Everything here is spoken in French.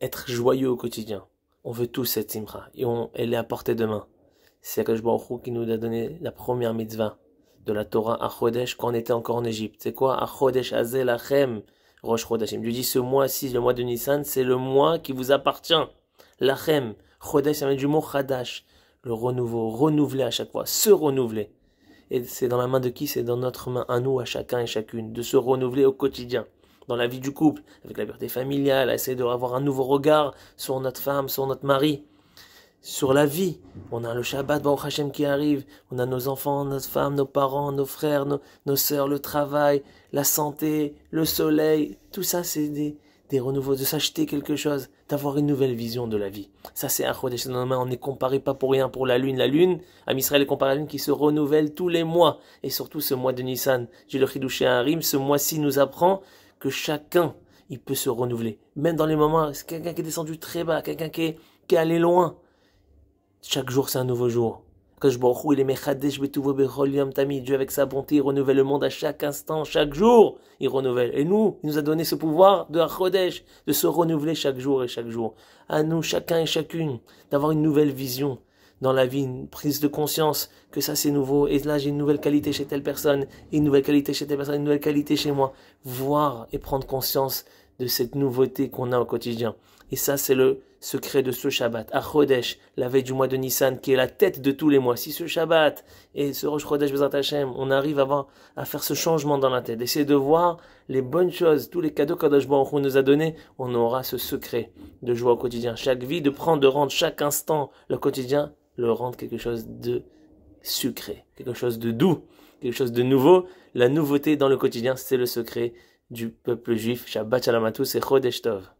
être joyeux au quotidien. On veut tous cette simra et on, elle est à portée de main. C'est Akash Baruch qui nous a donné la première mitzvah de la Torah à Chodesh quand on était encore en Égypte. C'est quoi à Chodesh Azel Achem Rosh Chodesh. ce mois-ci, le mois de Nissan, c'est le mois qui vous appartient. L'achem. Chodesh, ça vient du mot Chadash. Le renouveau, renouveler à chaque fois, se renouveler. Et c'est dans la main de qui C'est dans notre main, à nous, à chacun et chacune, de se renouveler au quotidien dans la vie du couple, avec la pureté familiale, à essayer d'avoir un nouveau regard sur notre femme, sur notre mari, sur la vie. On a le Shabbat, Baruch Hashem qui arrive, on a nos enfants, notre femme, nos parents, nos frères, nos, soeurs sœurs, le travail, la santé, le soleil, tout ça c'est des, des renouveaux, de s'acheter quelque chose, d'avoir une nouvelle vision de la vie. Ça, c'est un Chodesh On n'est comparé pas pour rien pour la Lune. La Lune, à Israël est comparée à la Lune qui se renouvelle tous les mois. Et surtout ce mois de Nissan. J'ai le à Rim. Ce mois-ci nous apprend que chacun, il peut se renouveler. Même dans les moments, quelqu'un qui est descendu très bas, quelqu'un qui est, qui est allé loin. Chaque jour, c'est un nouveau jour. je il Dieu, avec sa bonté, il renouvelle le monde à chaque instant, chaque jour, il renouvelle. Et nous, il nous a donné ce pouvoir de de se renouveler chaque jour et chaque jour. À nous, chacun et chacune, d'avoir une nouvelle vision, dans la vie, une prise de conscience que ça c'est nouveau, et là j'ai une nouvelle qualité chez telle personne, une nouvelle qualité chez telle personne, une nouvelle qualité chez moi. Voir et prendre conscience de cette nouveauté qu'on a au quotidien. Et ça, c'est le secret de ce Shabbat. À Chodesh, la veille du mois de Nissan, qui est la tête de tous les mois. Si ce Shabbat et ce Rosh Chodesh Bezat Hashem, on arrive à, voir, à faire ce changement dans la tête, essayer de voir les bonnes choses, tous les cadeaux qu'Adosh Baruch nous a donnés, on aura ce secret de joie au quotidien. Chaque vie, de prendre, de rendre chaque instant le quotidien le rendre quelque chose de sucré, quelque chose de doux, quelque chose de nouveau. La nouveauté dans le quotidien, c'est le secret du peuple juif. Shabbat shalom à et Chodesh Tov.